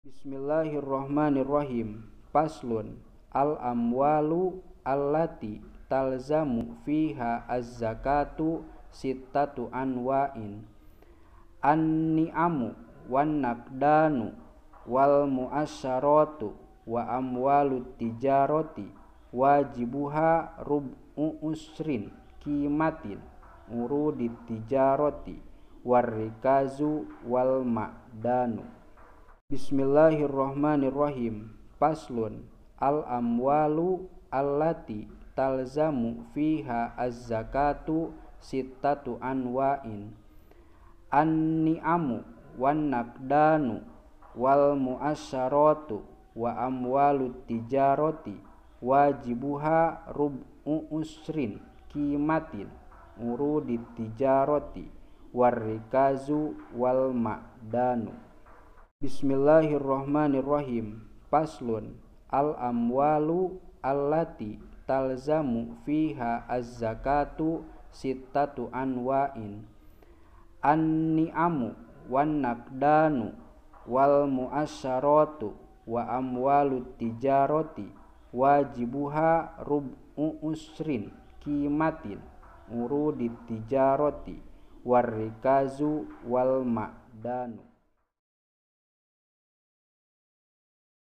Bismillahirrahmanirrahim. Paslun al-amwalu allati talzamu fiha az-zakatu sittatu anwa'in. An-ni'amu wan nakdanu wal mu'asyaratu wa amwalu tijarati wajibuha rub'u usrin kimatin urudi tijarati warrikazu wal ma'danu Bismillahirrahmanirrahim. Paslun al-amwalu allati talzamu fiha az-zakatu sittatu anwa'in. An-ni'amu wan nakdanu wal mu'asyaratu wa amwalu tijarati wajibuha rub'u usrin kimatin di tijarati warrikazu wal ma'danu Bismillahirrahmanirrahim. Paslun al-amwalu allati talzamu fiha az-zakatu sittatu anwa'in. An-ni'amu wan nakdanu wal mu'asyaratu wa amwalu tijarati wajibuha rub'u usrin kimatin muru tijarati warrikazu wal ma'danu